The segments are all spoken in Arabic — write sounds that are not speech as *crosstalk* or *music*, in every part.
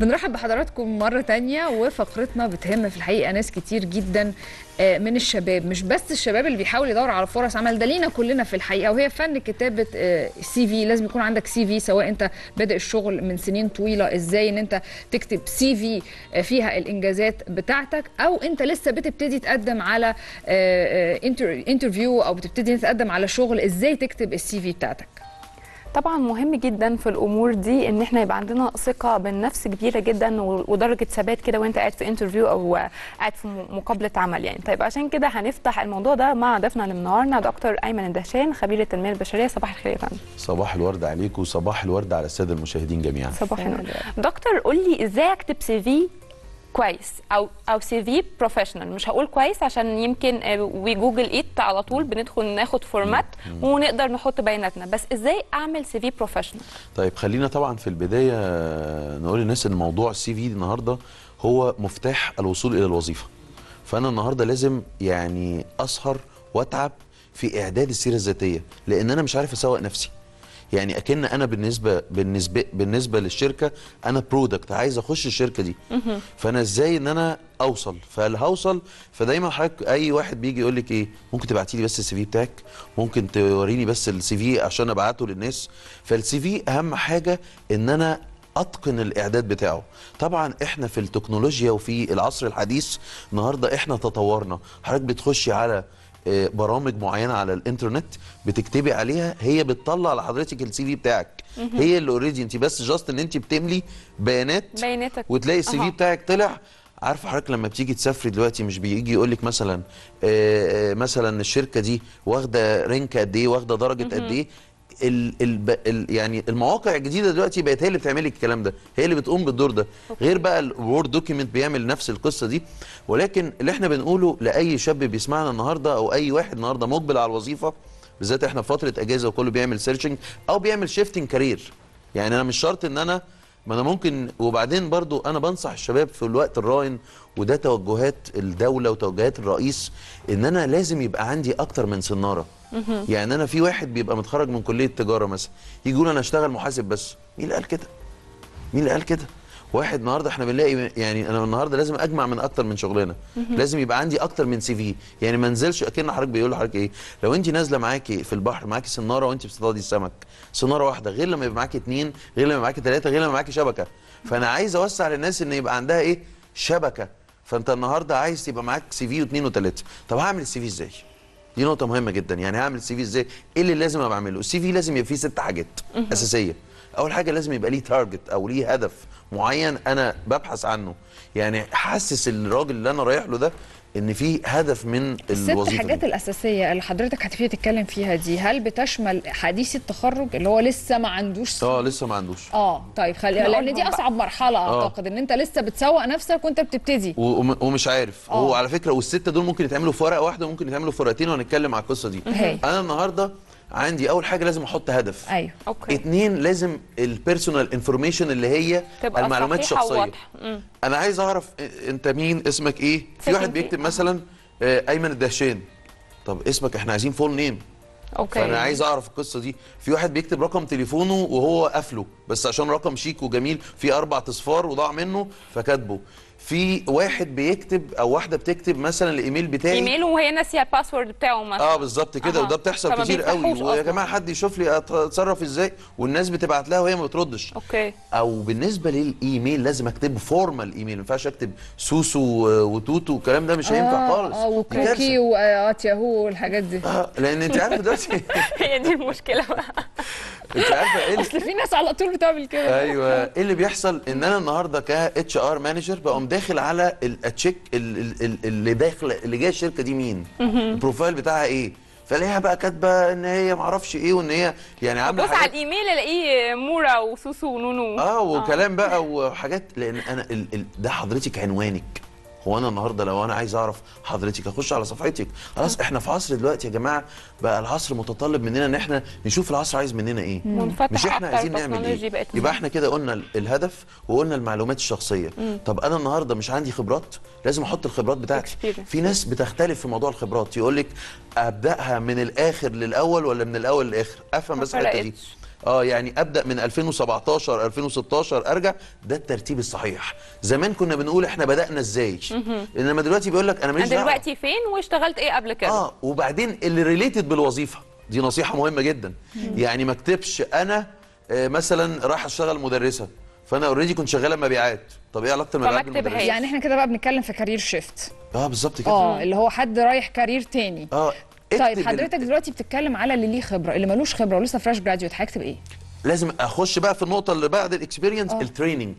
بنرحب بحضراتكم مرة تانية وفقرتنا بتهم في الحقيقة ناس كتير جدا آه، من الشباب مش بس الشباب اللي بيحاول يدور على فرص عمل ده لينا كلنا في الحقيقة وهي فن كتابة سي آه، في لازم يكون عندك سي في سواء انت بادئ الشغل من سنين طويلة ازاي ان انت تكتب سي في آه، فيها الانجازات بتاعتك او انت لسه بتبتدي تقدم على انترفيو او بتبتدي تقدم على شغل ازاي تكتب السي في بتاعتك طبعا مهم جدا في الامور دي ان احنا يبقى عندنا ثقه بالنفس كبيره جدا ودرجه ثبات كده وانت قاعد في انترفيو او قاعد في مقابله عمل يعني طيب عشان كده هنفتح الموضوع ده مع ضيفنا اللي منورنا دكتور ايمن الدهشان خبير التنميه البشريه صباح الخير يا فندم صباح الورد عليك وصباح الورد على الساده المشاهدين جميعا صباح النور دكتور قول لي ازاي اكتب سي في كويس او او سي في بروفيشنال مش هقول كويس عشان يمكن وجوجل آه، ايت على طول بندخل ناخد فورمات ونقدر نحط بياناتنا بس ازاي اعمل سي في بروفيشنال طيب خلينا طبعا في البدايه آه، نقول للناس ان موضوع السي في النهارده هو مفتاح الوصول الى الوظيفه فانا النهارده لازم يعني اسهر واتعب في اعداد السيره الذاتيه لان انا مش عارف اسوق نفسي يعني اكن انا بالنسبه بالنسبه بالنسبه للشركه انا برودكت عايز اخش الشركه دي فانا ازاي ان انا اوصل فالهوصل فدايما حضرتك اي واحد بيجي يقول لك ايه ممكن تبعتي لي بس السي في بتاعك ممكن توريني بس السي في عشان ابعته للناس فالسي في اهم حاجه ان انا اتقن الاعداد بتاعه طبعا احنا في التكنولوجيا وفي العصر الحديث النهارده احنا تطورنا حضرتك بتخشي على آه، برامج معينه على الانترنت بتكتبي عليها هي بتطلع لحضرتك السي في بتاعك هي اللي اوريدي انت بس جاست ان انت بتملي بيانات بياناتك وتلاقي السي في بتاعك طلع عارفه حضرتك لما بتيجي تسافري دلوقتي مش بيجي يقول لك مثلا آه، آه، مثلا الشركه دي واخده رينك قد ايه واخده درجه قد ايه ال ال ال يعني المواقع الجديده دلوقتي بقت هي اللي بتعمل الكلام ده هي اللي بتقوم بالدور ده غير بقى الوورد دوكيمنت بيعمل نفس القصه دي ولكن اللي احنا بنقوله لاي شاب بيسمعنا النهارده او اي واحد النهارده مقبل على الوظيفه بالذات احنا في فتره اجازه وكله بيعمل سيرشنج او بيعمل شيفتنج كارير يعني انا مش شرط ان انا ما انا ممكن وبعدين برضو انا بنصح الشباب في الوقت الراهن وده توجهات الدوله وتوجهات الرئيس ان انا لازم يبقى عندي اكتر من سناره يعني انا في واحد بيبقى متخرج من كليه تجاره مثلا يجي يقول انا اشتغل محاسب بس مين اللي قال كده مين اللي قال كده واحد النهارده احنا بنلاقي يعني انا النهارده لازم اجمع من اكتر من شغلانه لازم يبقى عندي اكتر من سي في يعني ما انزلش اكن حضرتك بيقول لحضرتك ايه لو انت نازله معاكي في البحر معاكي سناره وانت بتصطادي السمك سناره واحده غير لما يبقى معاكي اثنين غير لما يبقى معاكي ثلاثه غير لما معاكي شبكه فانا عايز اوسع للناس ان يبقى عندها ايه شبكه فانت النهارده عايز يبقى معاك سي في واثنين وثلاثه طب هعمل السي في ازاي دي نقطه مهمه جدا يعني هعمل سي في ازاي ايه اللي لازم ابقى اعمله السي في لازم يبقى فيه ست حاجات اساسيه اول حاجه لازم يبقى ليه تارجت او ليه هدف معين انا ببحث عنه يعني حاسس الراجل اللي انا رايح له ده ان في هدف من الوظيفه الست حاجات دي. الاساسيه اللي حضرتك هتبتدي تتكلم فيها دي هل بتشمل حديث التخرج اللي هو لسه ما عندوش اه لسه ما عندوش اه طيب خلي لان دي اصعب مرحله آه. اعتقد ان انت لسه بتسوق نفسك وانت بتبتدي ومش عارف آه. وعلى فكره والسته دول ممكن يتعملوا في ورقه واحده وممكن يتعملوا في ورقتين وهنتكلم على القصه دي هي. انا النهارده عندي اول حاجه لازم احط هدف ايوه اوكي اتنين لازم البيرسونال انفورميشن اللي هي تبقى المعلومات الشخصيه انا عايز اعرف انت مين اسمك ايه في واحد بيكتب مثلا آه، ايمن الدهشان طب اسمك احنا عايزين فول نيم اوكي فانا عايز اعرف القصه دي في واحد بيكتب رقم تليفونه وهو قافله بس عشان رقم شيك وجميل في اربع اصفار وضاع منه فكاتبه في واحد بيكتب او واحده بتكتب مثلا الايميل بتاعي ايميل وهي ناسيه الباسورد بتاعه مثلا اه بالظبط كده آه. وده بتحصل كتير قوي ويا جماعه حد يشوف لي اتصرف ازاي والناس بتبعت لها وهي ما بتردش اوكي او بالنسبه للايميل لازم اكتبه فورمال ايميل ما ينفعش اكتب سوسو وتوتو والكلام ده مش هينفع آه، خالص اه وكوكي وات آه، ياهو والحاجات دي اه لان انت عارفه دلوقتي *laughs* هي دي المشكله بقى انت عارفه ايه اصل في ناس على طول بتعمل كده ايوه ايه اللي بيحصل ان انا النهارده ك اتش ار مانجر بقوم داخل على التشيك اللي داخل اللي جاي الشركه دي مين البروفايل بتاعها ايه فلاقيها بقى كاتبه ان هي ما اعرفش ايه وان هي يعني عامله بص على الايميل الاقيه مورا وسوسو ونونو اه وكلام آه. بقى وحاجات لان انا ال ال ده حضرتك عنوانك هو انا النهارده لو انا عايز اعرف حضرتك اخش على صفحتك خلاص احنا في عصر دلوقتي يا جماعه بقى العصر متطلب مننا ان احنا نشوف العصر عايز مننا ايه مش احنا عايزين نعمل ايه يبقى احنا كده قلنا الهدف وقلنا المعلومات الشخصيه مم. طب انا النهارده مش عندي خبرات لازم احط الخبرات بتاعتي في ناس بتختلف في موضوع الخبرات يقول لك ابداها من الاخر للاول ولا من الاول للاخر افهم بس الحته دي اه يعني ابدا من 2017 2016 ارجع ده الترتيب الصحيح زمان كنا بنقول احنا بدانا ازاي انما دلوقتي بيقول لك انا مش دعوه دلوقتي فين واشتغلت ايه قبل كده اه وبعدين اللي ريليتد بالوظيفه دي نصيحه مهمه جدا يعني ما اكتبش انا آه، مثلا رايح اشتغل مدرسه فانا اوريدي كنت شغاله مبيعات طب ايه علاقه المبيعات بالمدرسه يعني احنا كده بقى بنتكلم في كارير شيفت اه بالظبط كده اه اللي هو حد رايح كارير تاني اه طيب حضرتك دلوقتي بتتكلم على اللي ليه خبره اللي ملوش خبره ولسه فريش جراديويت هيكتب ايه لازم اخش بقى في النقطه اللي بعد الاكسبيرينس اه. التريننج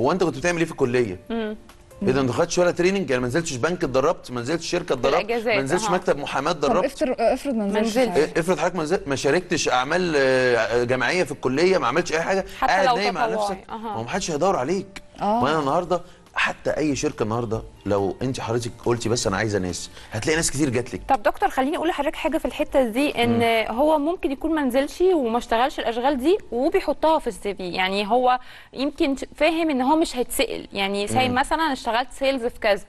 هو انت كنت بتعمل ايه في الكليه امم اذا ايه ما خدتش ولا تريننج يعني ما نزلتش بنك اتدربت ما نزلتش شركه اتدربت ما نزلتش مكتب محاماه اتدربت طب آه، افرض ما نزلتش إيه، افرض حضرتك ما نزلت ما شاركتش اعمال آه، جماعيه في الكليه ما عملتش اي حاجه قاعد نايم على نفسك أه. ما حدش هيدور عليك اه وانا النهارده حتى اي شركه النهارده لو انت حضرتك قلتي بس انا عايزه ناس هتلاقي ناس كتير جات لك طب دكتور خليني اقول لحضرتك حاجه في الحته دي ان م. هو ممكن يكون ما نزلش وما اشتغلش الاشغال دي وبيحطها في السي في يعني هو يمكن فاهم ان هو مش هيتسال يعني ساي مثلا انا اشتغلت سيلز في كذا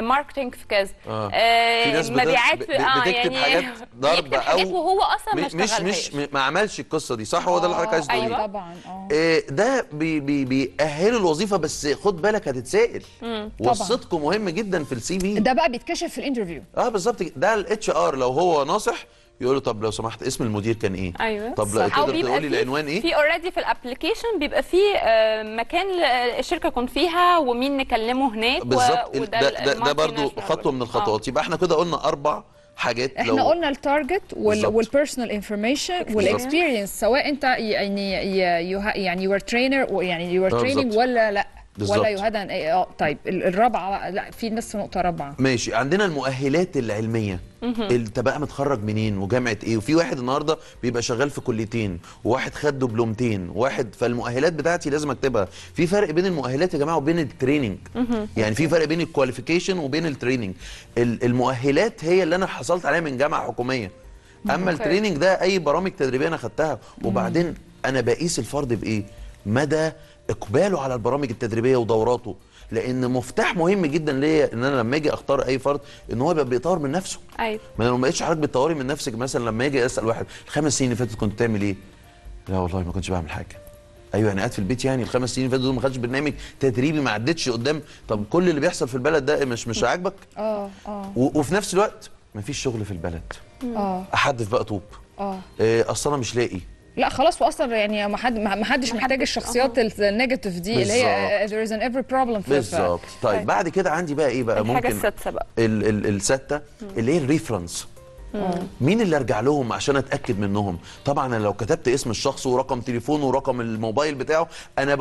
ماركتنج آه، في كذا آه. آه مبيعات في اه يعني حاجات *laughs* ضرب او وهو اصلا ما مش مش ما عملش القصه دي صح هو ده اللي حضرتك عايز تقوليه أيوة. طبعا اه, آه، ده بيأهله الوظيفه بس خد بالك هتتسال يتسال والصدق مهم جدا في السي في ده بقى بيتكشف في الانترفيو اه بالظبط ده الاتش ار لو هو ناصح يقول له طب لو سمحت اسم المدير كان ايه ايوه طب تقدر تقول لي العنوان ايه في اوريدي في الابلكيشن بيبقى فيه آه، مكان الشركه كنت فيها ومين نكلمه هناك بالظبط و... ده, ده برضو خطوه من الخطوات آه. يبقى احنا كده قلنا اربع حاجات احنا لو... قلنا التارجت والبيرسونال انفورميشن والاكسبيرينس سواء انت يعني يعني يو ار ترينر يعني يو ار ترينينج ولا لا بالزبط. ولا يهدى اه طيب الرابعه لا في بس نقطه رابعه ماشي عندنا المؤهلات العلميه انت بقى متخرج منين وجامعه ايه وفي واحد النهارده بيبقى شغال في كليتين وواحد خد دبلومتين وواحد فالمؤهلات بتاعتي لازم اكتبها في فرق بين المؤهلات يا جماعه وبين التريننج يعني في فرق بين الكواليفيكيشن وبين التريننج المؤهلات هي اللي انا حصلت عليها من جامعه حكوميه اما التريننج ده اي برامج تدريبيه انا خدتها وبعدين انا بقيس الفرد بايه مدى اقباله على البرامج التدريبيه ودوراته لان مفتاح مهم جدا ليا ان انا لما اجي اختار اي فرد ان هو يبقى بيطور من نفسه ايوه ما انا ما بقتش حضرتك بتطوري من نفسك مثلا لما اجي اسال واحد الخمس سنين اللي فاتت كنت بتعمل ايه لا والله ما كنتش بعمل حاجه ايوه انا قاعد في البيت يعني الخمس سنين اللي فاتوا ما خدتش برنامج تدريبي ما عدتش قدام طب كل اللي بيحصل في البلد ده مش مش عاجبك اه اه وفي نفس الوقت ما فيش شغل في البلد اه احدف بقى طوب آه. اه اصل انا مش لاقي لا خلاص واصلا يعني ما حد ما حدش محتاج الشخصيات النيجاتيف دي بالزبط. اللي هي uh, there is an every problem بالظبط طيب،, طيب بعد كده عندي بقى ايه بقى الحاجة ممكن الحاجه السادسه بقى السادسه اللي هي الريفرنس مين اللي ارجع لهم عشان اتاكد منهم طبعا انا لو كتبت اسم الشخص ورقم تليفونه ورقم الموبايل بتاعه انا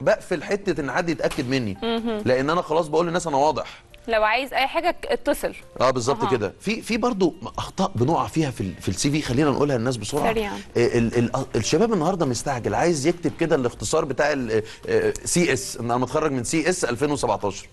بقفل حته ان حد يتاكد مني لان انا خلاص بقول للناس انا واضح لو عايز اي حاجه اتصل اه بالظبط كده في في برضه اخطاء بنقع فيها في في السي في خلينا نقولها للناس بسرعه سريع. آه، ال ال آه، الشباب النهارده مستعجل عايز يكتب كده الاختصار بتاع سي اس ان انا متخرج من سي اس 2017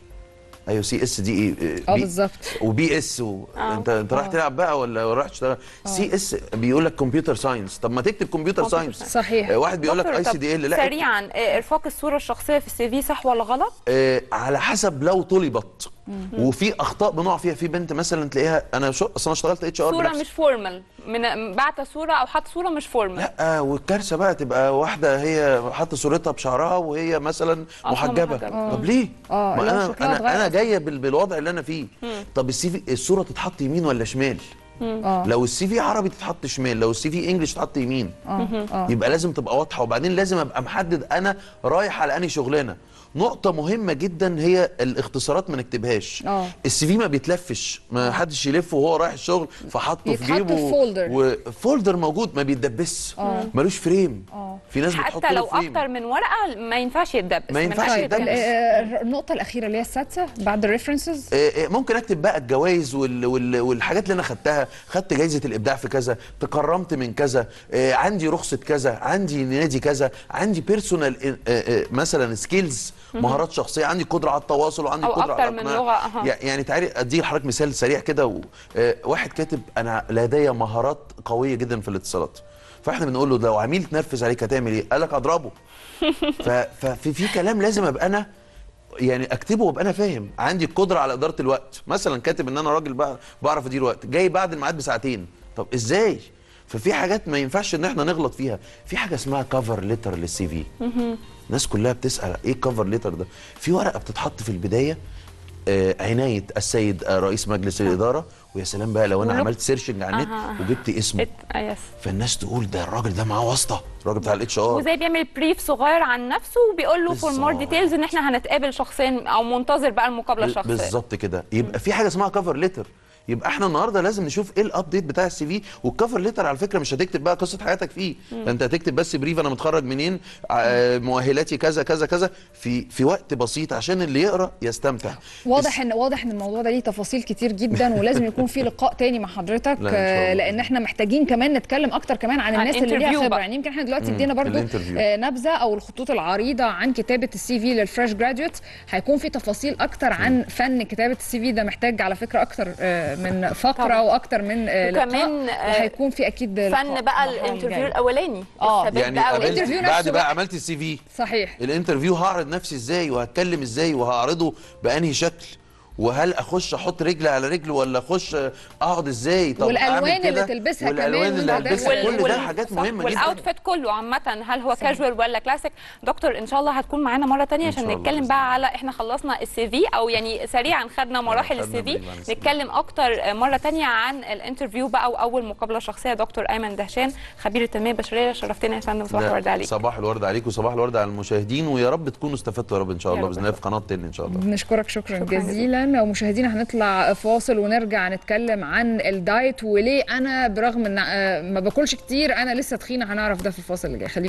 ايوه سي اس دي ايه اه, آه، بالظبط وبي اس و... انت انت رايح تلعب بقى ولا رايح تشتغل سي اس بيقول لك كمبيوتر ساينس طب ما تكتب كمبيوتر ساينس صحيح واحد بيقول لك اي سي دي ال لا سريعا ارفاق الصوره الشخصيه في السي في صح ولا غلط آه على حسب لو طلبت وفي اخطاء بنقع فيها في بنت مثلا تلاقيها انا شو اصل انا اشتغلت اتش ار صوره مش فورمال من بعت صوره او حط صوره مش فورمال لا والكارثه بقى تبقى واحده هي حاطه صورتها بشعرها وهي مثلا محجبه طب آه. ليه؟ آه. ما انا انا, أنا جايه بالوضع اللي انا فيه مم. طب السي في الصوره تتحط يمين ولا شمال؟ آه. لو السي في عربي تتحط شمال لو السي في انجلش تتحط يمين آه، يبقى لازم تبقى واضحه وبعدين لازم ابقى محدد انا رايح على انهي شغلانه نقطه مهمه جدا هي الاختصارات ما نكتبهاش آه. السي في ما بيتلفش ما حدش يلفه وهو رايح الشغل فحطه في جيبه فولدر وفولدر موجود ما بيتدبسش آه. ملوش فريم أوه. في ناس حتى بتحط لو اكتر من ورقه ما ينفعش يتدبس ما ينفعش يتدبس آه، النقطه الاخيره اللي هي السادسه بعد الريفرنسز ممكن اكتب بقى الجوائز وال... وال... والحاجات اللي انا خدتها خدت جايزه الابداع في كذا تكرمت من كذا عندي رخصه كذا عندي نادي كذا عندي بيرسونال مثلا سكيلز مهارات شخصيه عندي قدره على التواصل وعندي أو قدره أكثر على من لغه يعني تعالي ادي لحضرتك مثال سريع كده و... آه، واحد كاتب انا لدي مهارات قويه جدا في الاتصالات فاحنا بنقول له لو عميل تنرفز عليك هتعمل ايه قال لك اضربه *laughs* ففي في كلام لازم ابقى انا يعني اكتبه وابقى انا فاهم عندي القدره على اداره الوقت مثلا كاتب ان انا راجل بقى بعرف ادير وقت جاي بعد الميعاد بساعتين طب ازاي ففي حاجات ما ينفعش ان احنا نغلط فيها في حاجه اسمها كفر ليتر للسي في الناس كلها بتسال ايه كفر ليتر ده في ورقه بتتحط في البدايه آه عنايه السيد آه رئيس مجلس آه. الاداره ويا سلام بقى لو انا عملت سيرشنج على النت آه. وجبت اسمه يس. آه، فالناس تقول ده الراجل ده معاه واسطه الراجل بتاع الاتش ار وزي بيعمل بريف صغير عن نفسه وبيقول له فور مور ديتيلز ان احنا هنتقابل شخصيا او منتظر بقى المقابله الشخصيه بالظبط كده يبقى في حاجه اسمها كفر ليتر يبقى احنا النهارده لازم نشوف ايه الابديت بتاع السي في والكفر ليتر على فكره مش هتكتب بقى قصه حياتك فيه انت هتكتب بس بريف انا متخرج منين آه، مؤهلاتي كذا كذا كذا في في وقت بسيط عشان اللي يقرا يستمتع واضح ان واضح ان الموضوع ده ليه تفاصيل كتير جدا ولازم يكون في لقاء تاني مع حضرتك *laughs* لا لان احنا محتاجين كمان نتكلم اكتر كمان عن الناس عن اللي ليها خبره يعني يمكن احنا دلوقتي ادينا برضو آه، نبذه او الخطوط العريضه عن كتابه السي في للفريش جراديويت هيكون في تفاصيل اكتر عن فن كتابه السي في ده محتاج على فكره اكتر آه، من فقره طبعا. واكتر من آه، لقاء آه، هيكون في اكيد فن بقى نعم. الانترفيو الاولاني اه يعني بقى بعد بقى عملت السي في صحيح الانترفيو هعرض نفسي ازاي وهتكلم ازاي وهعرضه بانهي شكل وهل اخش احط رجل على رجل ولا اخش اقعد ازاي طب والالوان اللي تلبسها والالوان اللي هلبسها كل ده حاجات مهمه جدا والاوتفيت كله عامه هل هو كاجوال ولا كلاسيك دكتور ان شاء الله هتكون معانا مره ثانيه عشان نتكلم بقى على احنا خلصنا السي في او يعني سريعا خدنا آه، مراحل السي في نتكلم اكتر مره ثانيه عن الانترفيو بقى واول مقابله شخصيه دكتور ايمن دهشان خبير التنميه البشريه شرفتنا يا فندم صباح الورد عليك صباح الورد عليك وصباح الورد على المشاهدين ويا رب تكونوا استفدتوا يا رب ان شاء الله باذن الله في قناه تن ان شاء الله بنشكرك شكرا, شكرا جزيلا مستمعينا ومشاهدينا هنطلع فاصل ونرجع نتكلم عن الدايت وليه انا برغم ان آه، ما باكلش كتير انا لسه تخينه هنعرف ده في الفاصل اللي جاي